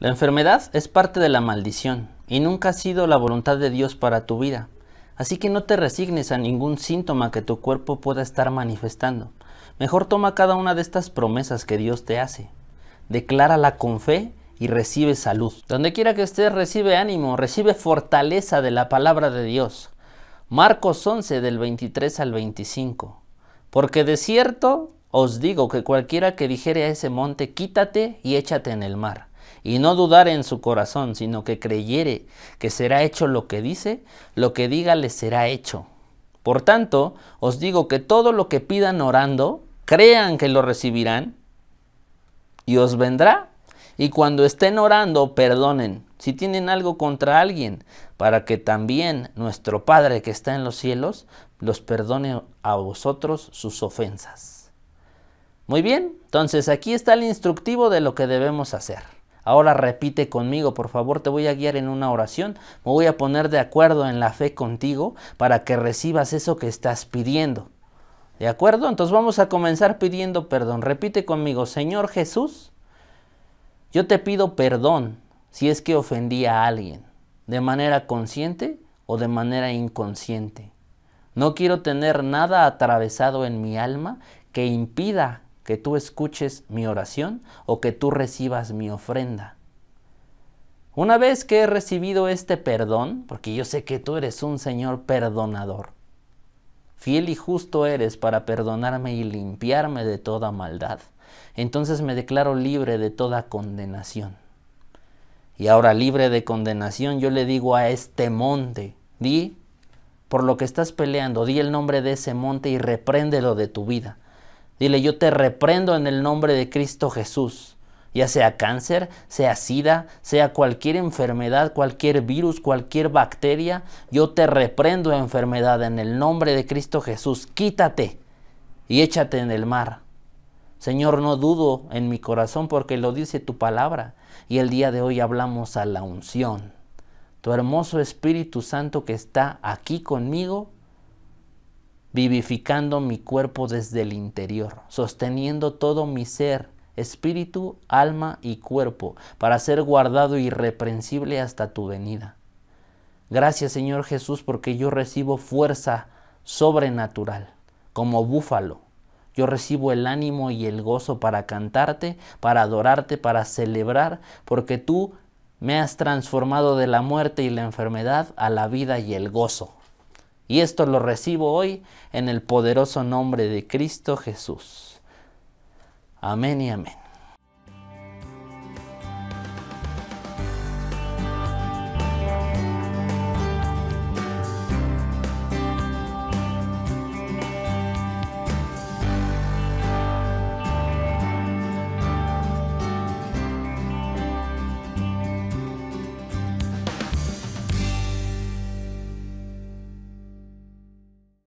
La enfermedad es parte de la maldición y nunca ha sido la voluntad de Dios para tu vida. Así que no te resignes a ningún síntoma que tu cuerpo pueda estar manifestando. Mejor toma cada una de estas promesas que Dios te hace. Declárala con fe y recibe salud. Donde quiera que estés, recibe ánimo, recibe fortaleza de la palabra de Dios. Marcos 11 del 23 al 25. Porque de cierto os digo que cualquiera que dijere a ese monte, quítate y échate en el mar y no dudar en su corazón, sino que creyere que será hecho lo que dice, lo que diga le será hecho. Por tanto, os digo que todo lo que pidan orando, crean que lo recibirán y os vendrá. Y cuando estén orando, perdonen si tienen algo contra alguien, para que también nuestro Padre que está en los cielos los perdone a vosotros sus ofensas. Muy bien, entonces aquí está el instructivo de lo que debemos hacer. Ahora repite conmigo, por favor, te voy a guiar en una oración, me voy a poner de acuerdo en la fe contigo para que recibas eso que estás pidiendo. ¿De acuerdo? Entonces vamos a comenzar pidiendo perdón. Repite conmigo, Señor Jesús, yo te pido perdón si es que ofendí a alguien, de manera consciente o de manera inconsciente. No quiero tener nada atravesado en mi alma que impida que tú escuches mi oración o que tú recibas mi ofrenda. Una vez que he recibido este perdón, porque yo sé que tú eres un Señor perdonador, fiel y justo eres para perdonarme y limpiarme de toda maldad, entonces me declaro libre de toda condenación. Y ahora libre de condenación, yo le digo a este monte, di por lo que estás peleando, di el nombre de ese monte y repréndelo de tu vida. Dile, yo te reprendo en el nombre de Cristo Jesús. Ya sea cáncer, sea sida, sea cualquier enfermedad, cualquier virus, cualquier bacteria, yo te reprendo enfermedad en el nombre de Cristo Jesús. Quítate y échate en el mar. Señor, no dudo en mi corazón porque lo dice tu palabra. Y el día de hoy hablamos a la unción. Tu hermoso Espíritu Santo que está aquí conmigo vivificando mi cuerpo desde el interior, sosteniendo todo mi ser, espíritu, alma y cuerpo, para ser guardado irreprensible hasta tu venida. Gracias Señor Jesús porque yo recibo fuerza sobrenatural, como búfalo. Yo recibo el ánimo y el gozo para cantarte, para adorarte, para celebrar, porque tú me has transformado de la muerte y la enfermedad a la vida y el gozo. Y esto lo recibo hoy en el poderoso nombre de Cristo Jesús. Amén y amén.